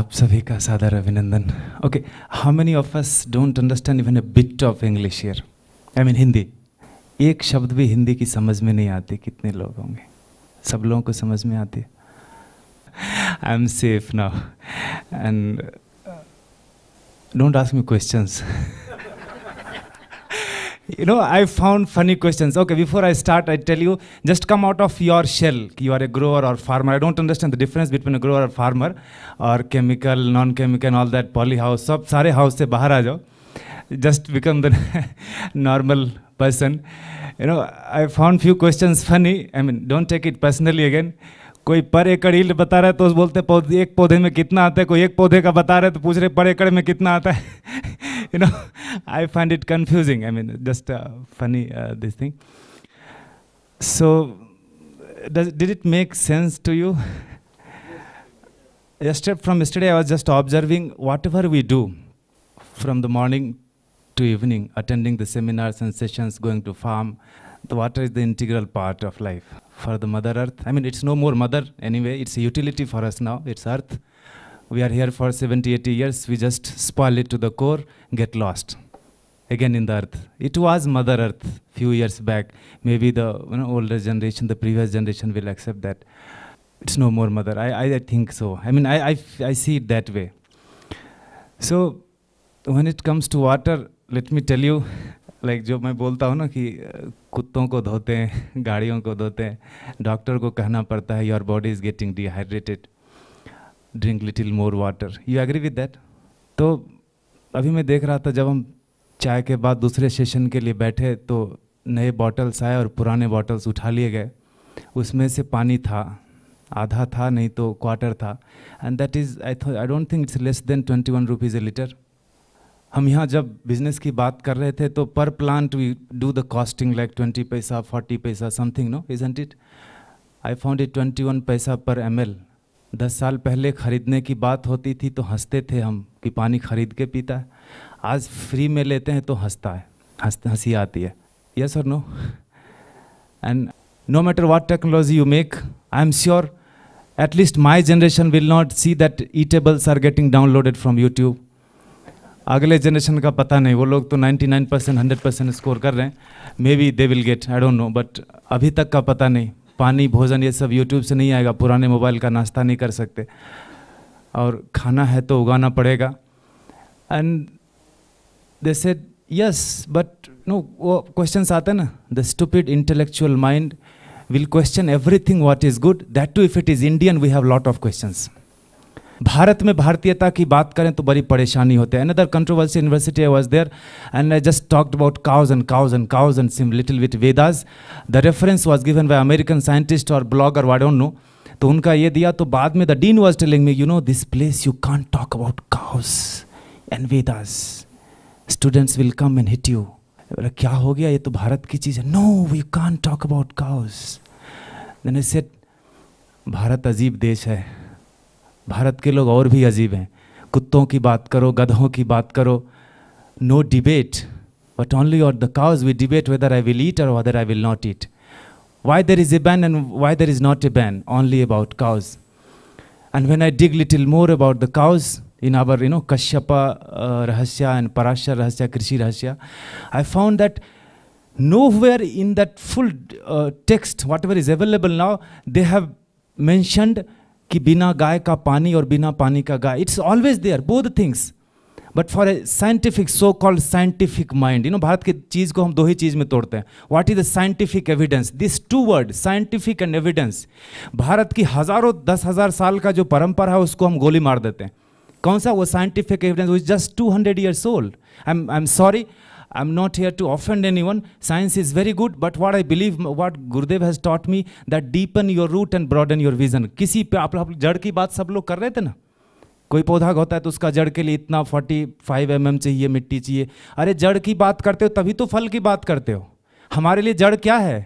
आप सभी का सादर अभिनंदन okay how many of us don't understand even a bit of English here I mean Hindi एक शब्द भी हिंदी की समझ में नहीं आती कितने लोग होंगे सब लोगों को समझ में आती I am safe now and don't ask me questions you know, I found funny questions. Okay, before I start, I tell you, just come out of your shell. You are a grower or farmer. I don't understand the difference between a grower or farmer or chemical, non-chemical, and all that poly house. Sab sare house se bahar aa jao. Just become the normal person. You know, I found few questions funny. I mean, don't take it personally again. कोई पर एकड़ yield बता रहा है तो बोलते पौधे एक पौधे में कितना आता है कोई एक पौधे का बता रहा है तो पूछ रहे पर एकड़ में कितना आता है you know, I find it confusing. I mean, just uh, funny, uh, this thing. So, does, did it make sense to you? yesterday, from yesterday, I was just observing whatever we do from the morning to evening, attending the seminars and sessions, going to farm, the water is the integral part of life for the mother earth i mean it's no more mother anyway it's a utility for us now it's earth we are here for 70, 80 years, we just spoil it to the core, get lost again in the earth. It was Mother Earth few years back. Maybe the you know, older generation, the previous generation will accept that. It's no more Mother. I, I, I think so. I mean, I, I, I see it that way. So when it comes to water, let me tell you, like जो मैं बोलता हूँ ना कि कुत्तों को धोते हैं गाड़ियों को धोते हैं डॉक्टर को कहना पड़ता है your body is getting dehydrated drink little more water you agree with that तो अभी मैं देख रहा था जब हम चाय के बाद दूसरे सेशन के लिए बैठे तो नए बॉटल्स आए और पुराने बॉटल्स उठा लिए गए उसमें से पानी था आधा था नहीं तो क्वार्टर था and that is I I don't think it's less than twenty one rupees a litre हम यहाँ जब बिजनेस की बात कर रहे थे तो per plant we do the costing like twenty paisa forty paisa something no isn't it I found it twenty one paisa per M L दस साल पहले ख़रीदने की बात होती थी तो हंसते थे हम कि पानी ख़रीद के पीता है आज फ्री में लेते हैं तो हंसता है हंसी आती है यस और no and no matter what technology you make I am sure least my generation will not see that e tables are getting downloaded from YouTube अगले जनरेशन का पता नहीं वो लोग तो 99 परसेंट हंड्रेड परसेंट स्कोर कर रहे हैं maybe they will get I don't know but अभी तक का पता नहीं पानी भोजन ये सब यूट्यूब से नहीं आएगा पुराने मोबाइल का नाश्ता नहीं कर सकते और खाना है तो उगाना पड़ेगा and they said yes but no वो क्वेश्चन आते हैं ना the stupid intellectual mind will question everything what is good that too if it is Indian we have lot of questions Bharat में भारतीयता की बात करें तो बड़ी परेशानी होती है another controversy university I was there and I just talked about cows and cows and cows and some little with Vedas the reference was given by American scientist और ब्लॉगर वाई डोंट नो तो उनका ये दिया तो बाद में the dean was telling me you know this place you can't talk about cows and Vedas students will come and hit you बोला क्या हो गया ये तो भारत की चीज़ है no we can't talk about cows मैंने सेट भारत अजीब देश है भारत के लोग और भी अजीब हैं कुत्तों की बात करो गधों की बात करो no debate but only or the cows we debate whether I will eat और whether I will not eat why there is a ban and why there is not a ban only about cows and when I dig little more about the cows in our you know Kashyapa Rahasya and Parashar Rahasya Krishi Rahasya I found that nowhere in that full text whatever is available now they have mentioned कि बिना गाय का पानी और बिना पानी का गाय it's always there both things but for a scientific so called scientific mind you know Bharat की चीज़ को हम दो ही चीज़ में तोड़ते हैं what is the scientific evidence this two word scientific and evidence Bharat की हज़ारों दस हज़ार साल का जो परंपरा है उसको हम गोली मार देते हैं कौन सा वो scientific evidence is just two hundred years old I am I am sorry I'm not here to offend anyone. Science is very good, but what I believe, what Gurudev has taught me, that deepen your root and broaden your vision. किसी पे आप लोग जड़ की बात सब लोग कर रहे थे ना कोई पौधा होता है तो उसका जड़ के लिए इतना 45 mm चाहिए मिट्टी चाहिए अरे जड़ की बात करते हो तभी तो फल की बात करते हो हमारे लिए जड़ क्या है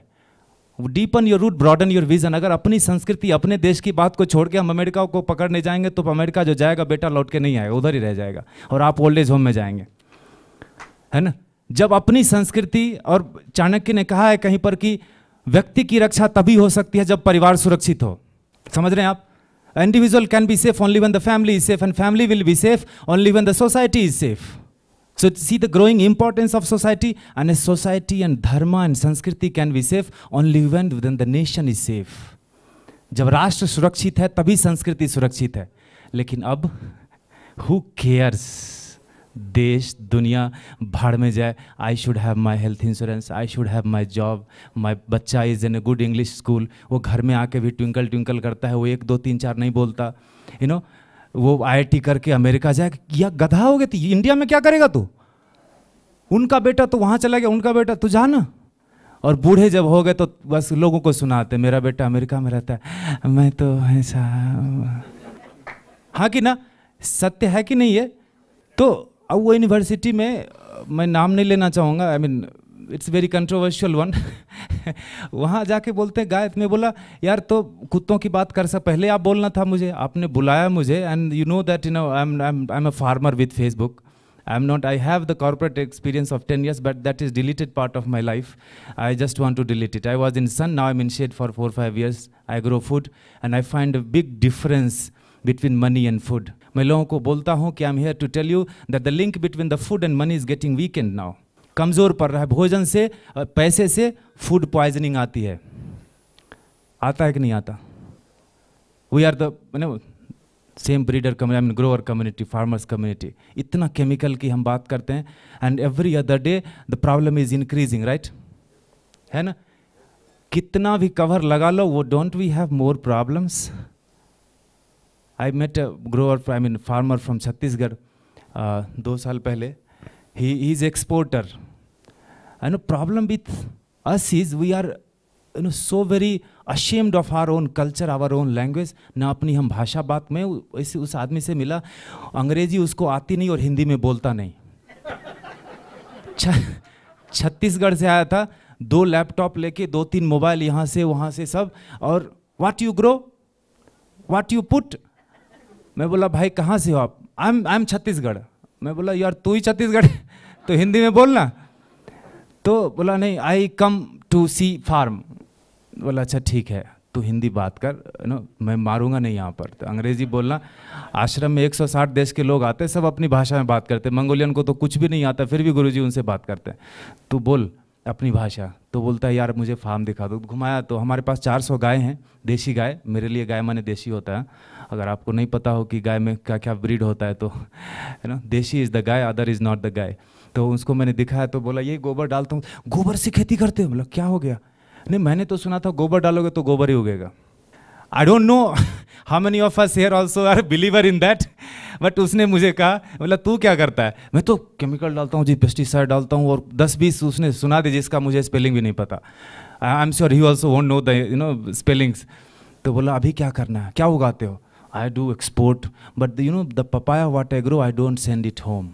deepen your root broaden your vision अगर अपनी संस्कृति अपने देश की बात को छोड़ के हम अमेरिका को पकड़ने जाएंगे तो अमेरिका जो जाएगा बेटा लौट के नहीं आएगा उधर ही रह जाएगा और आप ओल्ड एज होम में जाएंगे है ना जब अपनी संस्कृति और चाणक्य ने कहा है कहीं पर कि व्यक्ति की रक्षा तभी हो सकती है जब परिवार सुरक्षित हो समझ रहे हैं आप individual can be safe only when the family is safe and family will be safe only when the society is safe so see the growing importance of society and a society and dharma and sanskriti be safe only when within the nation is safe जब राष्ट्र सुरक्षित है तभी संस्कृति सुरक्षित है लेकिन अब हु केयर्स देश दुनिया भाड़ में जाए I should have my health insurance I should have my job my bachcha is in a good English school वो घर में आके भी ट्विंकल ट्विंकल करता है वो एक दो तीन चार नहीं बोलता यू you नो know, वो आईआईटी करके अमेरिका जाए या गधा हो थी तो इंडिया में क्या करेगा तू उनका बेटा तो वहाँ चला गया उनका बेटा तू जा ना और बूढ़े जब हो गए तो बस लोगों को सुनाते मेरा बेटा अमेरिका में रहता है मैं तो ऐसा हाँ कि ना सत्य है कि नहीं है तो अब वो यूनिवर्सिटी में मैं नाम नहीं लेना चाहूँगा I mean it's very controversial one वहाँ जाके बोलते हैं गायत में बोला यार तो कुत्तों की बात कर सक पहले आप बोलना था मुझे आपने बुलाया मुझे and you know that you know I am I am a farmer with Facebook I am not I have the corporate experience of ten years but that is deleted part of my life I just want to delete it I was in sun now I am in shade for four five years I grow food and I find a big difference between money and food मैं लोगों को बोलता हूँ कि I am here to tell you that the link between the food and money is getting weak and now कमज़ोर पड़ रहा है भोजन से पैसे से फूड पॉइजनिंग आती है आता है कि नहीं आता we are the same breeder community mean grower community farmers community इतना केमिकल की हम बात करते हैं and every other day the problem is increasing right है ना कितना भी कवर लगा लो वो don't we have more problems I met a grower I mean farmer from Chhattisgarh दो साल पहले ही is exporter I know problem with us is we are you know so very ashamed of our own culture our own language ना अपनी हम भाषा बात में ऐसे उस आदमी से मिला अंग्रेजी उसको आती नहीं और हिंदी में बोलता नहीं छत्तीसगढ़ से आया था दो लैपटॉप लेके दो तीन मोबाइल यहाँ से वहाँ से सब और what you grow what you put मैं बोला भाई कहाँ से हो आप I am I am Chhattisgarh मैं बोला यार तू ही छत्तीसगढ़ तो हिंदी में बोलना तो बोला नहीं आई कम टू सी फार्म बोला अच्छा ठीक है तू हिंदी बात कर यू नो मैं मारूंगा नहीं यहाँ पर तो अंग्रेजी बोलना आश्रम में 160 देश के लोग आते सब अपनी भाषा में बात करते मंगोलियन को तो कुछ भी नहीं आता फिर भी गुरुजी उनसे बात करते हैं तू बोल अपनी भाषा तो बोलता है यार मुझे फार्म दिखा दो घुमाया तो हमारे पास 400 गाय हैं देसी गाय मेरे लिए गाय माने देसी होता है अगर आपको नहीं पता हो कि गाय में क्या क्या ब्रीड होता है तो है ना desi is the gai other is not the gai तो उसको मैंने दिखाया तो बोला ये गोबर डालता हूँ गोबर से खेती करते हो मतलब क्या हो गया नहीं मैंने तो सुना था गोबर डालोगे तो गोबर ही उगेगा I don't know how many of us here also are believer in that but उसने मुझे कहा मतलब तू क्या करता है मैं तो केमिकल डालता हूँ जी पेस्टिसाइड डालता हूँ और दस बीस उसने सुना दी जिसका मुझे स्पेलिंग भी नहीं पता I am sure he also won't know the you know spellings तो बोला अभी क्या करना है क्या उगाते हो I do export but you know the papaya what I grow I don't send it home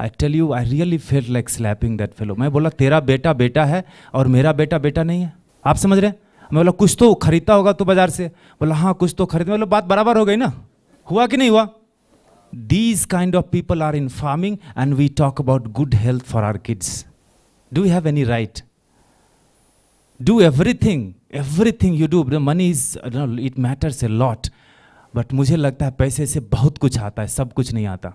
I tell you I really feel like slapping that fellow मैं बोला तेरा बेटा बेटा है और मेरा बेटा बेटा नहीं है आप समझ रहे हैं मैं बोला कुछ तो खरीदता होगा तो बाजार से बोला हाँ कुछ तो खरीद मतलब बात बराबर हो गई ना हुआ कि नहीं हुआ these kind of people are in farming and we talk about good health for our kids do have any right do everything everything you do money is it matters a lot but मुझे लगता है पैसे से बहुत कुछ आता है सब कुछ नहीं आता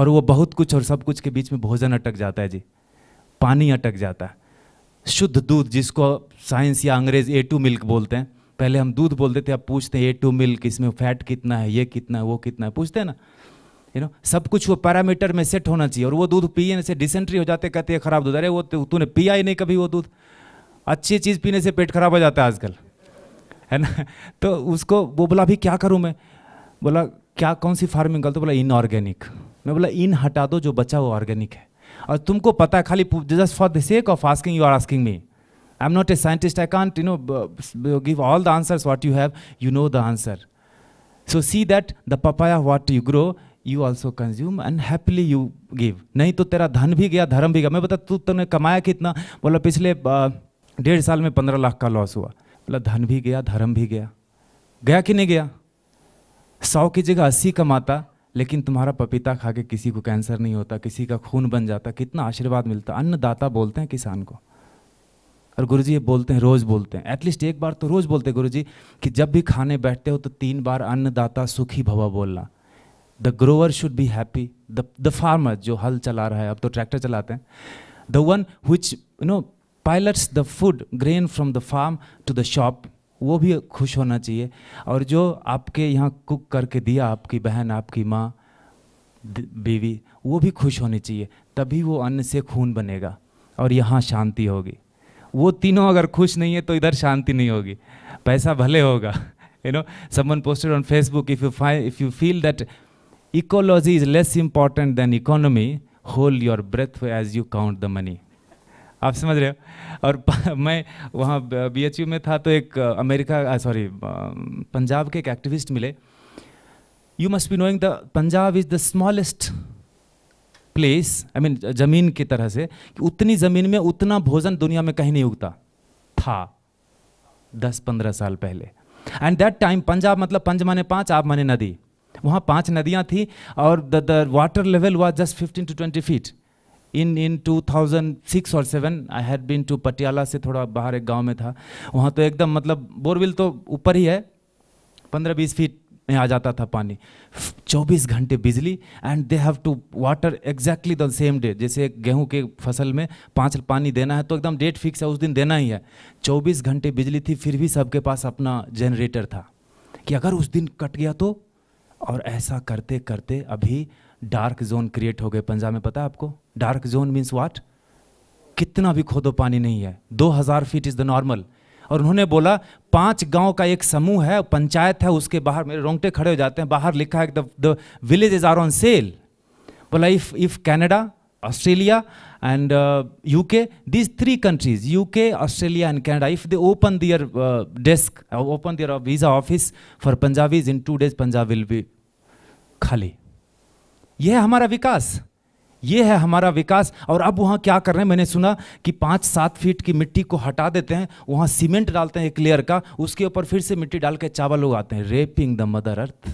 और वो बहुत कुछ और सब कुछ के बीच में भोजन अटक जाता है जी पानी अटक जाता है शुद्ध दूध जिसको साइंस या अंग्रेज ए टू मिल्क बोलते हैं पहले हम दूध बोलते थे अब पूछते हैं ए टू मिल्क इसमें फैट कितना है ये कितना है वो कितना है पूछते हैं ना यू नो सब कुछ वो पैरामीटर में सेट होना चाहिए और वो दूध पिए से डिसेंट्री हो जाते कहते हैं खराब दूध अरे वो तो, तूने पिया ही नहीं कभी वो दूध अच्छी चीज़ पीने से पेट खराब हो जाता है आजकल है ना तो उसको वो बोला अभी क्या करूँ मैं बोला क्या कौन सी फार्मिंग कर तो बोला इनऑर्गेनिक मैं बोला इन हटा दो जो बचा वो ऑर्गेनिक है और तुमको पता है खाली just for the sake of asking you are asking me I am not a scientist I can't you know give all the answers what you have you know the answer so see that the papaya what you grow you also consume and happily you give नहीं तो तेरा धन भी गया धर्म भी गया मैं बता तू तुमने कमाया कितना बोला पिछले डेढ़ साल में पंद्रह लाख का लॉस हुआ बोला धन भी गया धर्म भी गया गया कि नहीं गया सौ की जगह अस्सी कमाता लेकिन तुम्हारा पपीता खा के किसी को कैंसर नहीं होता किसी का खून बन जाता कितना आशीर्वाद मिलता अन्नदाता बोलते हैं किसान को और गुरु जी ये बोलते हैं रोज़ बोलते हैं एटलीस्ट एक बार तो रोज़ बोलते हैं गुरु जी कि जब भी खाने बैठते हो तो तीन बार अन्नदाता सुखी भवा बोलना the grower should be happy the the farmer जो हल चला रहा है अब तो ट्रैक्टर चलाते हैं the one who you know pilots the food grain from the farm to the shop वो भी खुश होना चाहिए और जो आपके यहाँ कुक करके दिया आपकी बहन आपकी माँ बीवी वो भी खुश होनी चाहिए तभी वो अन्न से खून बनेगा और यहाँ शांति होगी वो तीनों अगर खुश नहीं है तो इधर शांति नहीं होगी पैसा भले होगा you know someone posted on Facebook if you फाइ if you feel that ecology is less important than economy hold your breath as you count the money आप समझ रहे हो और मैं वहाँ बी में था तो एक अमेरिका सॉरी पंजाब के एक एक्टिविस्ट मिले you must be knowing the Punjab is the smallest place I mean ज़मीन की तरह से कि उतनी ज़मीन में उतना भोजन दुनिया में कहीं नहीं उगता था दस पंद्रह साल पहले एंड दैट टाइम पंजाब मतलब पंज माने पांच आप माने नदी वहां पांच नदियाँ थी और the water level was just fifteen to twenty feet in in 2006 और 7 I had been to Patiala से थोड़ा बाहर एक गांव में था वहाँ तो एकदम मतलब बोरविल तो ऊपर ही है 15-20 फीट में आ जाता था पानी 24 घंटे बिजली and they have to water exactly the same day जैसे गेहूं के फसल में पाँच पानी देना है तो एकदम डेट फिक्स है उस दिन देना ही है 24 घंटे बिजली थी फिर भी सबके पास अपना जनरेटर था कि अगर उस दिन कट गया तो और ऐसा करते करते अभी डार्क जोन क्रिएट हो गए पंजाब में पता है आपको डार्क जोन मीन्स वाट कितना भी खोदो पानी नहीं है 2000 फीट इज़ द नॉर्मल और उन्होंने बोला पांच गांव का एक समूह है पंचायत है उसके बाहर मेरे रोंगटे खड़े हो जाते हैं बाहर लिखा है the is are on sale बोला if if Canada Australia and UK these three countries UK Australia and Canada if they open their desk open their visa office for Punjabis in two days Punjab will be खाली यह है हमारा विकास ये है हमारा विकास और अब वहां क्या कर रहे हैं मैंने सुना कि पाँच सात फीट की मिट्टी को हटा देते हैं वहां सीमेंट डालते हैं एक लेयर का उसके ऊपर फिर से मिट्टी डाल के चावल उगाते हैं रेपिंग द मदर अर्थ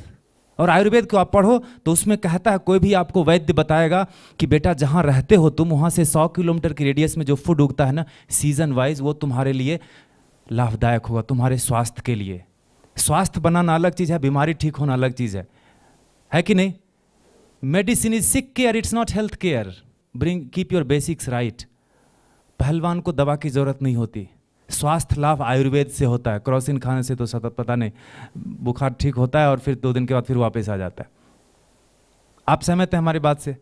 और आयुर्वेद को आप पढ़ो तो उसमें कहता है कोई भी आपको वैद्य बताएगा कि बेटा जहां रहते हो तुम वहां से सौ किलोमीटर की रेडियस में जो फूड उगता है ना सीजन वाइज वो तुम्हारे लिए लाभदायक होगा तुम्हारे स्वास्थ्य के लिए स्वास्थ्य बनाना अलग चीज़ है बीमारी ठीक होना अलग चीज़ है है कि नहीं medicine is sick care it's not health care bring keep your basics right पहलवान को दवा की ज़रूरत नहीं होती स्वास्थ्य लाभ आयुर्वेद से होता है क्रॉसिन खाने से तो सतत पता नहीं बुखार ठीक होता है और फिर दो दिन के बाद फिर वापस आ जाता है आप सहमत हैं हमारी बात से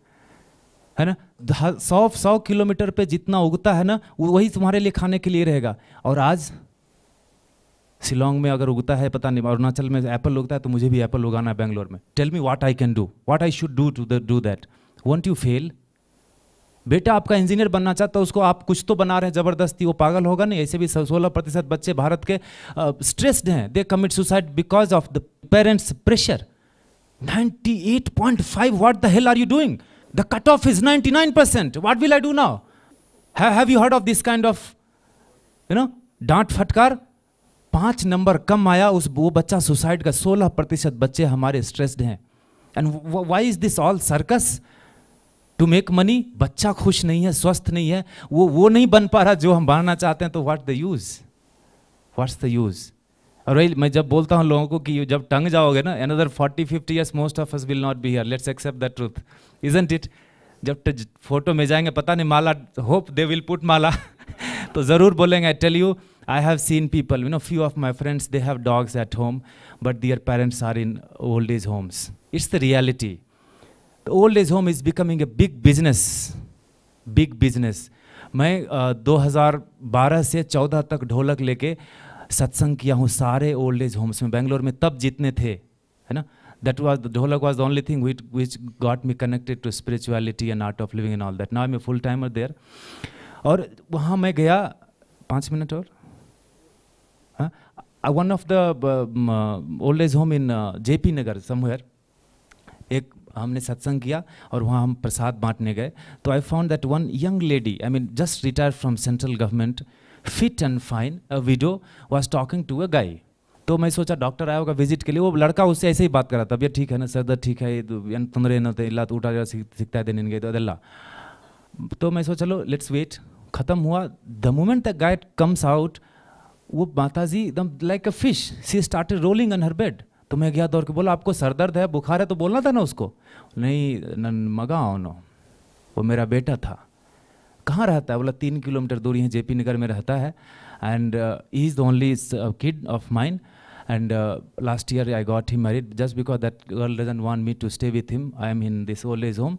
है ना सौ सौ किलोमीटर पे जितना उगता है ना वही तुम्हारे लिए खाने के लिए रहेगा और आज शिलोंग में अगर उगता है पता नहीं अरुणाचल में एप्पल उगता है तो मुझे भी एप्पल उगाना है बैंगलोर में tell me what I can do what I should do to do that want you fail बेटा आपका इंजीनियर बनना चाहता है उसको आप कुछ तो बना रहे हैं ज़बरदस्ती वो पागल होगा नहीं ऐसे भी सोलह प्रतिशत बच्चे भारत के स्ट्रेस्ड हैं they commit suicide because of the parents pressure 98.5 what the hell are you doing the cutoff is 99% percent what will I do now have you heard of this kind of you know डांट फटकार पाँच number कम आया उस वो बच्चा suicide का सोलह प्रतिशत बच्चे हमारे स्ट्रेस्ड हैं and why is this all circus to make money बच्चा खुश नहीं है स्वस्थ नहीं है वो वो नहीं बन पा रहा जो हम बनना चाहते हैं तो what the use what's the use और वही मैं जब बोलता हूँ लोगों को कि जब टंग जाओगे ना an other forty fifty years most of us will not be here let's accept the truth isn't it जब फोटो में जाएंगे पता नहीं माला hope they will put mala तो ज़रूर बोलेंगे I tell you I have seen people, you know, few of my friends, they have dogs at home, but their parents are in old age homes. It's the reality. The old age home is becoming a big business. Big business. मैं आ, 2012 से 14 तक ढोलक लेके सत्संग किया हूँ सारे old age homes में बेंगलोर में तब जितने थे है ना that was dholak dholak was the only which which, which got me connected to spirituality and art of living and all that may full time full there और वहाँ मैं गया पाँच मिनट और uh, one of the um, uh, uh old age home in uh, JP Nagar somewhere एक हमने सत्संग किया और वहाँ हम प्रसाद बांटने गए तो I found that one young lady I mean just retire from central government fit and fine a video was talking to a guy तो मैं सोचा डॉक्टर आया होगा विजिट के लिए वो लड़का उससे ऐसे ही बात कर रहा था भैया ठीक है ना सर दर ठीक है तंद्रे तो ना इला तो उठा सीखता है देने गए तो अदल्ला तो मैं सोचा चलो लेट्स वेट खत्म हुआ the moment the guide comes out वो माता जी एकदम like a fish she started rolling on her bed तो मैं गया दौड़ के बोला आपको सर दर्द है बुखार है तो बोलना था ना उसको नहीं मगा नो वो मेरा बेटा था कहाँ रहता है बोला तीन किलोमीटर दूर यहाँ जेपी नगर में रहता है and he is the only kid of mine and last year I got he married just because that girl doesn't want me to stay with him I am in this old age home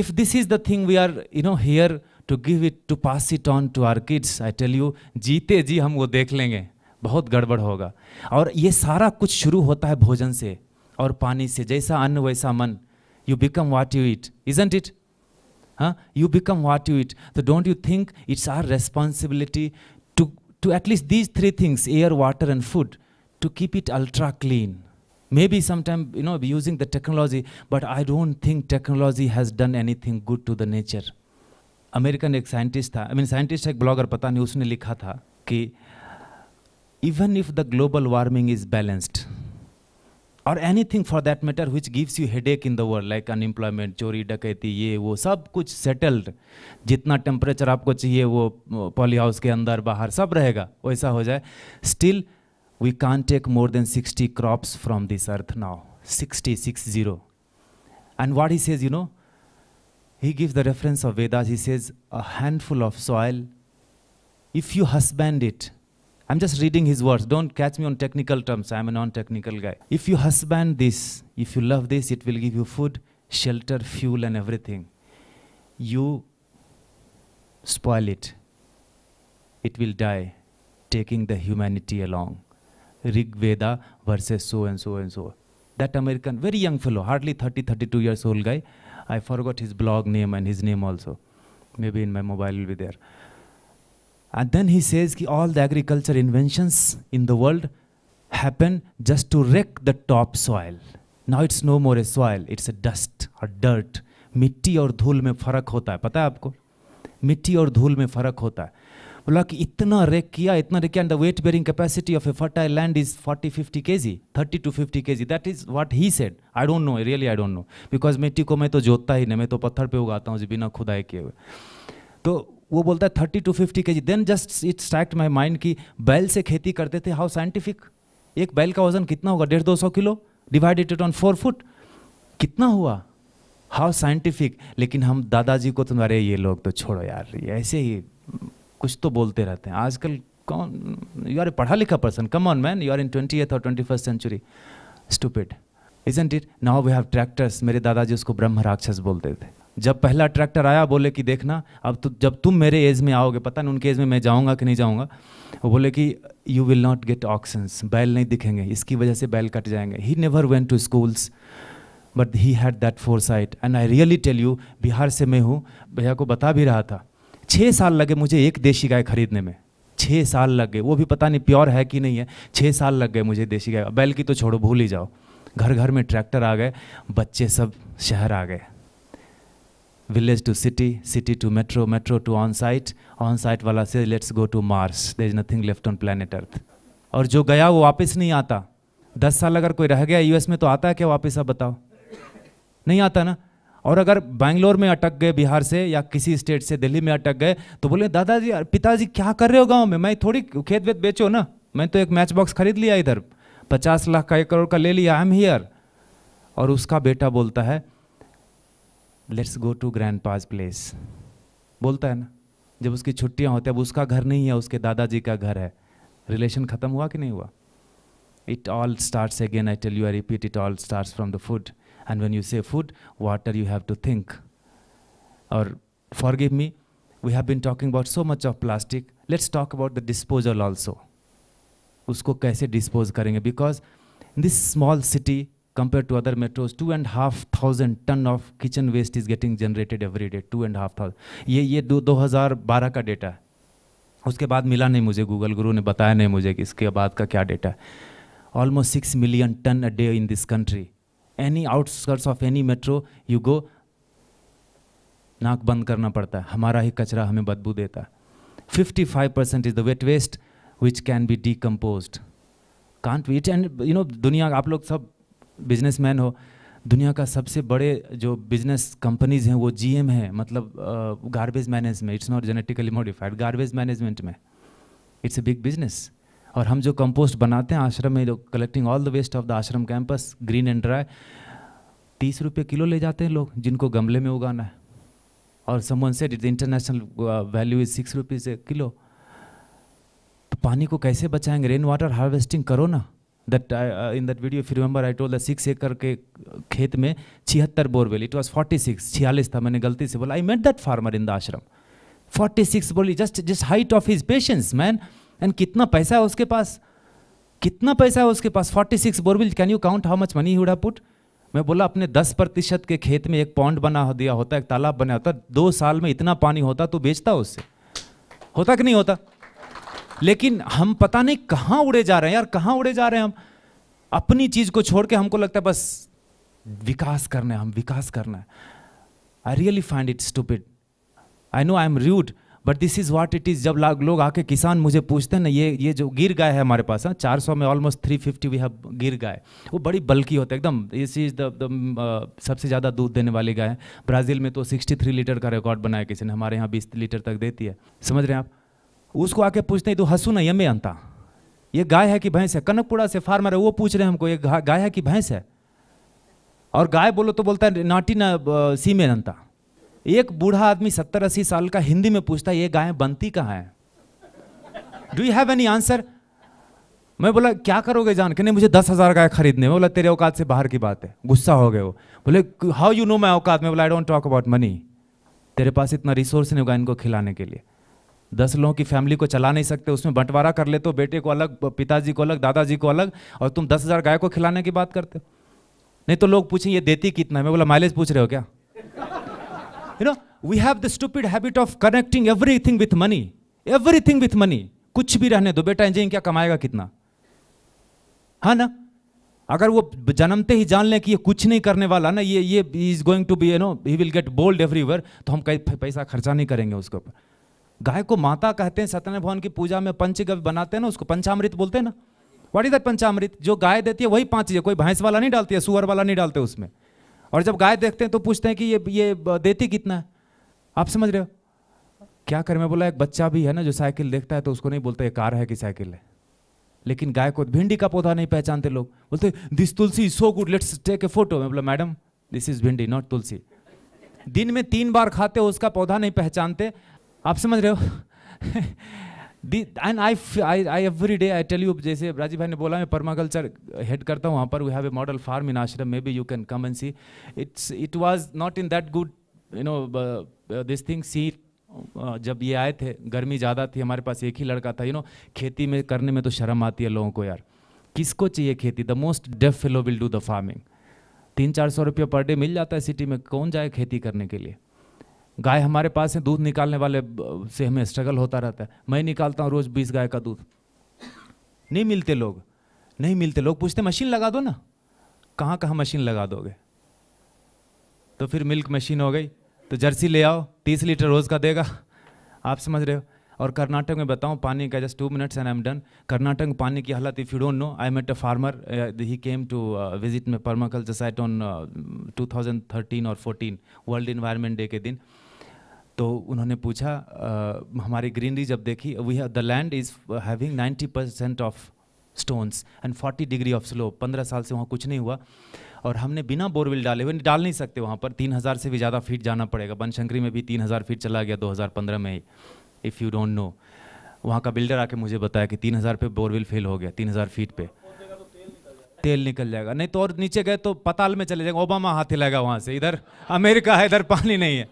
if this is the thing we are you know here to give it to pass it on to our kids i tell you जीते जी हम वो देख लेंगे बहुत गड़बड़ होगा और ये सारा कुछ शुरू होता है भोजन से और पानी से जैसा अन्न वैसा मन you become what you eat isn't it हाँ you become what you eat तो don't you think it's our responsibility to to at least these three things air water and food to keep it ultra clean maybe sometimes you know using the technology but i don't think technology has done anything good to the nature American एक scientist था I mean scientist एक blogger पता नहीं उसने लिखा था कि even if the global warming is balanced और anything for that matter which gives you headache in the world like unemployment चोरी डकैती ये वो सब कुछ सेटल्ड जितना टेम्परेचर आपको चाहिए वो पॉली हाउस के अंदर बाहर सब रहेगा वैसा हो जाए still we can't take more than 60 crops from this earth now. 60, 60. And what he says, you know, he gives the reference of Vedas. He says, a handful of soil, if you husband it, I'm just reading his words. Don't catch me on technical terms. I'm a non technical guy. If you husband this, if you love this, it will give you food, shelter, fuel, and everything. You spoil it, it will die, taking the humanity along. Rigveda versus so and so and so. That American, very young fellow, hardly 30, 32 years old guy. I forgot his blog name and his name also. Maybe in my mobile will be there. And then he says ki all the agriculture inventions in the world happen just to wreck the topsoil. Now it's no more a soil, it's a dust or dirt. मिट्टी और धूल में फ़र्क होता है पता है आपको मिट्टी और धूल में फ़र्क होता है बोला कि इतना रेक किया इतना रेक किया and the weight bearing capacity of a fertile land is 40 50 G 30 to fifty K G that is what he said I don't know really I don't know because मिट्टी को मैं तो जोतता ही नहीं मैं तो पत्थर पे उगाता हूँ बिना खुदाई किए हुए तो वो बोलता है thirty to fifty K G then just it struck my mind की बैल से खेती करते थे हाउ साइंटिफिक एक बैल का वजन कितना होगा डेढ़ दो सौ kilo divided on four foot कितना हुआ हाउ साइंटिफिक लेकिन हम दादाजी को तुम्हारे तो, ये लोग तो छोड़ो यार ऐसे ही कुछ तो बोलते रहते हैं आजकल कौन यू आर ए पढ़ा लिखा person come on man you are in twentieth और twenty first century stupid isn't it now we have tractors मेरे दादाजी उसको ब्रह्म राक्षस बोलते थे जब पहला ट्रैक्टर आया बोले कि देखना अब तो जब तुम मेरे एज में आओगे पता नहीं उनके एज में मैं जाऊँगा कि नहीं जाऊँगा वो बोले कि you will not get oxen बैल नहीं दिखेंगे इसकी वजह से बैल कट जाएंगे ही never went to schools but he had that foresight and I really tell you Bihar से मैं हूँ भैया को बता भी रहा था छः साल लगे मुझे एक देशी गाय खरीदने में छः साल लग गए वो भी पता नहीं प्योर है कि नहीं है छः साल लग गए मुझे देशी गाय बैल की तो छोड़ो भूल ही जाओ घर घर में ट्रैक्टर आ गए बच्चे सब शहर आ गए village to city city to metro metro to on site on site वाला से let's go to Mars there is nothing left on planet Earth और जो गया वो वापस नहीं आता दस साल अगर कोई रह गया यूएस में तो आता है क्या वापस आप बताओ नहीं आता ना और अगर बैंगलोर में अटक गए बिहार से या किसी स्टेट से दिल्ली में अटक गए तो बोले दादाजी पिताजी क्या कर रहे हो गाँव में मैं थोड़ी खेत वेत बेचो ना मैं तो एक मैच बॉक्स खरीद लिया इधर पचास लाख का एक करोड़ का ले लिया आई एम हियर और उसका बेटा बोलता है let's go to grandpa's place बोलता है ना जब उसकी छुट्टियां होती है अब उसका घर नहीं है उसके दादाजी का घर है रिलेशन ख़त्म हुआ कि नहीं हुआ it all starts again I tell you I repeat it all starts from the food And when you say food, water, you have to think. Or forgive me, we have been talking about so much of plastic. Let's talk about the disposal also. Usko kaise dispose karenge? Because in this small city, compared to other metros, two and half thousand ton of kitchen waste is getting generated every day, two and half thousand. ये ये दो दो हज़ार बारह का data है उसके बाद मिला नहीं मुझे गूगल गुरु ने बताया नहीं मुझे कि इसके बाद का क्या डेटा है almost six million ton a day in this any outskirts of any metro you go नाक बंद करना पड़ता है हमारा ही कचरा हमें बदबू देता है 55 percent is the wet waste which can be decompose can't it and you know दुनिया आप लोग सब मैन हो दुनिया का सबसे बड़े जो बिजनेस कंपनीज हैं वो जी एम है मतलब garbage management it's not genetically modified garbage management में इट्स ए बिग बिजनेस और हम जो कंपोस्ट बनाते हैं आश्रम में लोग collecting all the waste of the ashram campus green and dry तीस रुपये किलो ले जाते हैं लोग जिनको गमले में उगाना है और someone said it international value is six rupees a kilo तो पानी को कैसे बचाएंगे रेन वाटर हार्वेस्टिंग करो ना दैट इन दैट वीडियो फिर remember I told the six acre के खेत में छिहत्तर borewell it was forty six छियालीस था मैंने गलती से बोला I met that farmer in the ashram forty six बोली just just height of his patience man and कितना पैसा है उसके पास कितना पैसा है उसके पास 46 six borewell can you count how much money would put मैं बोला अपने 10 प्रतिशत के खेत में एक पॉन्ड बना दिया होता एक तालाब बना होता दो साल में इतना पानी होता तो बेचता उससे होता कि नहीं होता लेकिन हम पता नहीं कहाँ उड़े जा रहे हैं यार कहाँ उड़े जा रहे हैं हम अपनी चीज़ को छोड़ के हमको लगता है बस विकास करना है हम विकास करना है I really find it stupid I know I am rude but this is what it is जब लोग आके किसान मुझे पूछते हैं ना ये ये जो गिर गाय है हमारे पास हाँ, चार सौ में almost three fifty we have Gir गाय वो बड़ी बल्कि होता है एकदम इस इज़ द सबसे ज़्यादा दूध देने वाली गाय है ब्राज़ील में तो सिक्सटी थ्री लीटर का रिकॉर्ड बनाया किसी ने हमारे यहाँ बीस लीटर तक देती है समझ रहे हैं आप उसको आके पूछते हैं तो हंसू ना यमे अंता ये गाय है कि भैंस है कनकपुरा से फार्मर है वो पूछ रहे हैं हमको ये गाय है कि भैंस है और गाय बोलो तो बोलता है नाटी ना सीमे अंता एक बूढ़ा आदमी सत्तर अस्सी साल का हिंदी में पूछता है ये गायें बनती कहाँ है do you have any answer मैं बोला क्या करोगे जान के नहीं मुझे दस हज़ार गाय खरीदने में बोला तेरे औकात से बाहर की बात है गुस्सा हो गए वो बोले हाउ यू नो माई औकात में बोला I don't talk about money तेरे पास इतना रिसोर्स नहीं होगा इनको खिलाने के लिए दस लोगों की फैमिली को चला नहीं सकते उसमें बंटवारा कर लेते हो बेटे को अलग पिताजी को अलग दादाजी को अलग और तुम दस हज़ार गाय को खिलाने की बात करते हो नहीं तो लोग पूछें ये देती कितना है मैं बोला माइलेज पूछ रहे हो क्या you know we have the stupid habit of connecting everything with money everything with money कुछ भी रहने दो बेटा इंजीनियर क्या कमाएगा कितना हा ना अगर वो जन्मते ही जान लें कि ये कुछ नहीं करने वाला ना ये ये is going to be you know he will get bold everywhere तो हम कहीं पैसा खर्चा नहीं करेंगे उसके ऊपर गाय को माता कहते हैं सत्यनारायण भवन की पूजा में पंचगव्य बनाते हैं ना उसको पंचामृत बोलते हैं ना वाट इज दैट पंचामृत जो गाय देती है वही पांच चीज़ें कोई भैंस वाला नहीं डालती है सुअर वाला नहीं डालते उसमें और जब गाय देखते हैं तो पूछते हैं कि ये ये देती कितना है आप समझ रहे हो क्या करें मैं बोला एक बच्चा भी है ना जो साइकिल देखता है तो उसको नहीं ये कार है कि साइकिल है लेकिन गाय को भिंडी का पौधा नहीं पहचानते लोग बोलते this tulsi is so good let's take a photo मैं बोला madam this is bhindi not tulsi दिन में तीन बार खाते हो उसका पौधा नहीं पहचानते आप समझ रहे हो and I I every day I tell you जैसे राजीव भाई ने बोला मैं परमाकल्चर हेड uh, करता हूँ वहाँ पर we have a model farm in ashram maybe you can come and see it's it was not in that good you know this thing see जब ये आए थे गर्मी ज़्यादा थी हमारे पास एक ही लड़का था यू you नो know, खेती में करने में तो शर्म आती है लोगों को यार किसको चाहिए खेती the most daft fellow will do the farming तीन चार सौ रुपये पर डे मिल जाता है सिटी में कौन जाए खेती करने के लिए गाय हमारे पास है दूध निकालने वाले से हमें स्ट्रगल होता रहता है मैं निकालता हूँ रोज़ बीस गाय का दूध नहीं मिलते लोग नहीं मिलते लोग पूछते मशीन लगा दो ना कहाँ कहाँ मशीन लगा दोगे तो फिर मिल्क मशीन हो गई तो जर्सी ले आओ तीस लीटर रोज़ का देगा आप समझ रहे हो और कर्नाटक में बताऊँ पानी का just two minutes and I am done Karnataka में पानी की हालत if you don't know I met a farmer he came to visit my permaculture site on 2013 और 14 वर्ल्ड इन्वायरमेंट डे के दिन तो उन्होंने पूछा uh, हमारी ग्रीनरी जब देखी we have the land is having ninety percent of stones and forty degree of slope पंद्रह साल से वहाँ कुछ नहीं हुआ और हमने बिना बोरवेल डाले हुए डाल नहीं सकते वहाँ पर तीन हज़ार से भी ज़्यादा फीट जाना पड़ेगा बनशंकरी में भी तीन हज़ार फीट चला गया दो हज़ार पंद्रह में इफ़ यू डोंट नो वहाँ का बिल्डर आके मुझे बताया कि तीन हज़ार पे बोरवेल फेल हो गया तीन हज़ार फीट पे तेल निकल जाएगा नहीं तो और नीचे गए तो पताल में चले जाएंगे ओबामा हाथ लगा वहाँ से इधर अमेरिका है इधर पानी नहीं है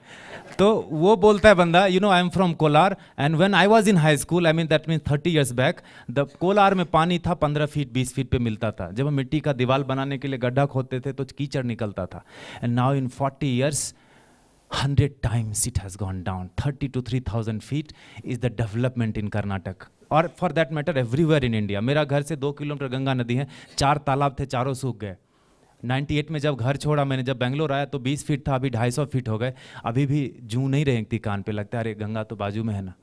तो वो बोलता है बंदा you know I am from Kolar and when I was in high school I mean that mean thirty years back the Kolar में पानी था पंद्रह फीट बीस फीट पे मिलता था जब हम मिट्टी का दीवार बनाने के लिए गड्ढा खोदते थे तो कीचड़ निकलता था and now in forty years hundred times it has gone down thirty two three thousand feet is the development in Karnataka और for that matter everywhere in India मेरा घर से दो किलोमीटर गंगा नदी है चार तालाब थे चारों सूख गए 98 में जब घर छोड़ा मैंने जब बेंगलोर आया तो 20 फीट था अभी 250 फीट हो गए अभी भी जू नहीं रहेंगी कान पे लगता है अरे गंगा तो बाजू में है ना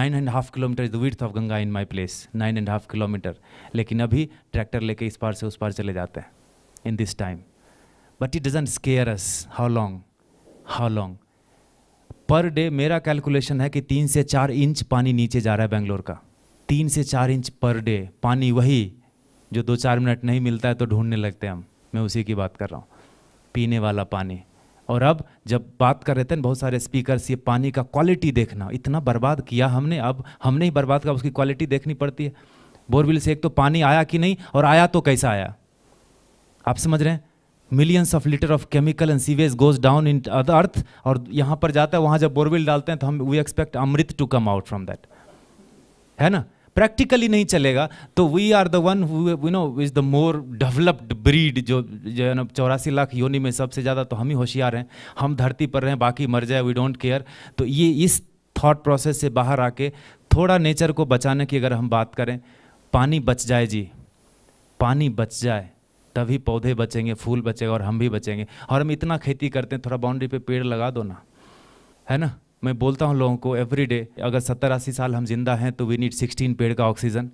nine and half kilometre is the width of Ganga in my place nine and half kilometre लेकिन अभी ट्रैक्टर लेके इस पार से उस पार चले जाते हैं in this time but it doesn't scare us how long how long per day मेरा कैलकुलेशन है कि तीन से चार इंच पानी नीचे जा रहा है बेंगलोर का तीन से चार इंच पर डे पानी वही जो दो चार मिनट नहीं मिलता है तो ढूंढने लगते हैं हम मैं उसी की बात कर रहा हूँ पीने वाला पानी और अब जब बात कर रहे थे बहुत सारे स्पीकर ये पानी का क्वालिटी देखना इतना बर्बाद किया हमने अब हमने ही बर्बाद किया उसकी क्वालिटी देखनी पड़ती है बोरविल से एक तो पानी आया कि नहीं और आया तो कैसा आया आप समझ रहे हैं millions of litre of chemical and sewage goes down in other earth और यहाँ पर जाता है वहाँ जब बोरवेल डालते हैं तो हम we expect amrit to come out from that है ना प्रैक्टिकली नहीं चलेगा तो we are the one you know is the more developed breed जो जो है ना चौरासी लाख योनि में सबसे ज़्यादा तो हम ही होशियार हैं हम धरती पर रहें बाकी मर जाए वी डोंट केयर तो ये इस थॉट प्रोसेस से बाहर आके थोड़ा नेचर को बचाने की अगर हम बात करें पानी बच जाए जी पानी बच जाए तभी पौधे बचेंगे फूल बचेगा और हम भी बचेंगे और हम इतना खेती करते हैं थोड़ा बाउंड्री पे पेड़ लगा दो ना है ना मैं बोलता हूँ लोगों को एवरी डे अगर सत्तर अस्सी साल हम जिंदा हैं तो वी नीड सिक्सटीन पेड़ का ऑक्सीजन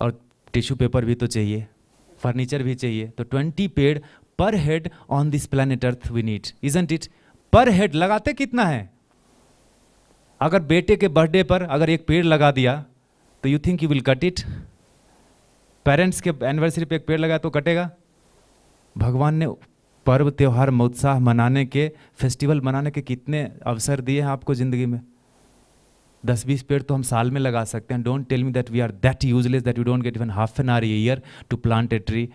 और टिश्यू पेपर भी तो चाहिए फर्नीचर भी चाहिए तो ट्वेंटी पेड़ per head on this planet Earth we need isn't it per head लगाते कितना है अगर बेटे के बर्थडे पर अगर एक पेड़ लगा दिया तो you think you will cut it parents के एनिवर्सरी पे एक पेड़ लगाया तो कटेगा भगवान ने पर्व त्यौहार उत्साह मनाने के फेस्टिवल मनाने के कितने अवसर दिए हैं आपको ज़िंदगी में दस बीस पेड़ तो हम साल में लगा सकते हैं don't tell me that we are that useless that you don't get even half an hour year to plant a tree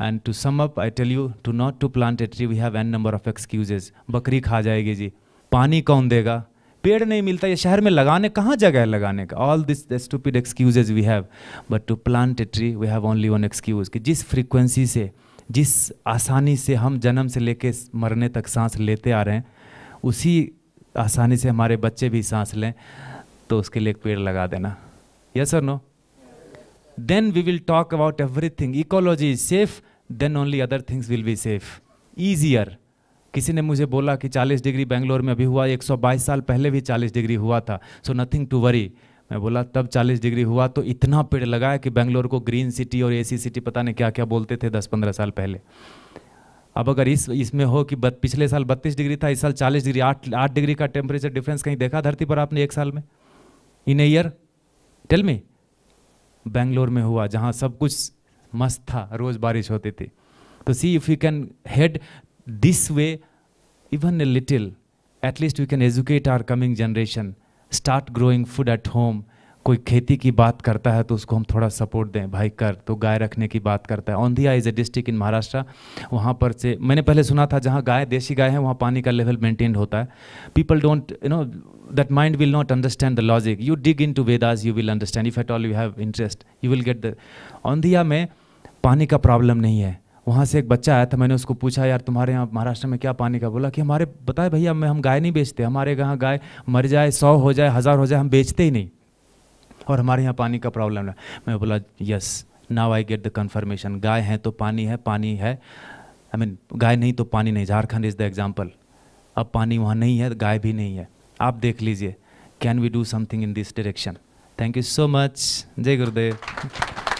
and to sum up I tell you to not to plant a tree we have n number of excuses बकरी खा जाएगी जी पानी कौन देगा पेड़ नहीं मिलता ये शहर में लगाने कहाँ जगह है लगाने का all this stupid excuses we have but to plant a tree we have only one excuse कि जिस फ्रीक्वेंसी से जिस आसानी से हम जन्म से लेके मरने तक सांस लेते आ रहे हैं उसी आसानी से हमारे बच्चे भी सांस लें तो उसके लिए एक पेड़ लगा देना यस और no then we will talk about everything ecology is safe then only other things will be safe easier किसी ने मुझे बोला कि 40 डिग्री बेंगलोर में अभी हुआ 122 साल पहले भी 40 डिग्री हुआ था सो नथिंग टू वरी मैं बोला तब 40 डिग्री हुआ तो इतना पेड़ लगाया कि बेंगलोर को ग्रीन सिटी और एसी सिटी पता नहीं क्या क्या बोलते थे 10-15 साल पहले अब अगर इस इसमें हो कि बत, पिछले साल 32 डिग्री था इस साल 40 डिग्री 8 आठ डिग्री का टेम्परेचर डिफरेंस कहीं देखा धरती पर आपने एक साल में in a year tell me Bangalore में हुआ जहाँ सब कुछ मस्त था रोज़ बारिश होती थी तो see if you can head This way, even a little, at least we can educate our coming generation. Start growing food at home. कोई खेती की बात करता है तो उसको हम थोड़ा सपोर्ट दें भाई कर तो गाय रखने की बात करता है Aundhiya is a district in Maharashtra वहाँ पर से मैंने पहले सुना था जहाँ गाय देसी गाय है वहाँ पानी का लेवल मेंटेन होता है people don't you know that mind will not understand the logic you dig into Vedas you will understand if at all you have interest you will get the Aundhiya में पानी का प्रॉब्लम नहीं है वहाँ से एक बच्चा आया था मैंने उसको पूछा यार तुम्हारे यहाँ महाराष्ट्र में क्या पानी का बोला कि हमारे बताए भैया हम गाय नहीं बेचते हमारे यहाँ गाय मर जाए सौ हो जाए हज़ार हो जाए हम बेचते ही नहीं और हमारे यहाँ पानी का प्रॉब्लम है मैं बोला yes now I get the confirmation गाय है तो पानी है पानी है आई मीन गाय नहीं तो पानी नहीं झारखंड इज़ द एग्जाम्पल अब पानी वहाँ नहीं है गाय भी नहीं है आप देख लीजिए can we do something in this direction thank you so much जय गुरुदेव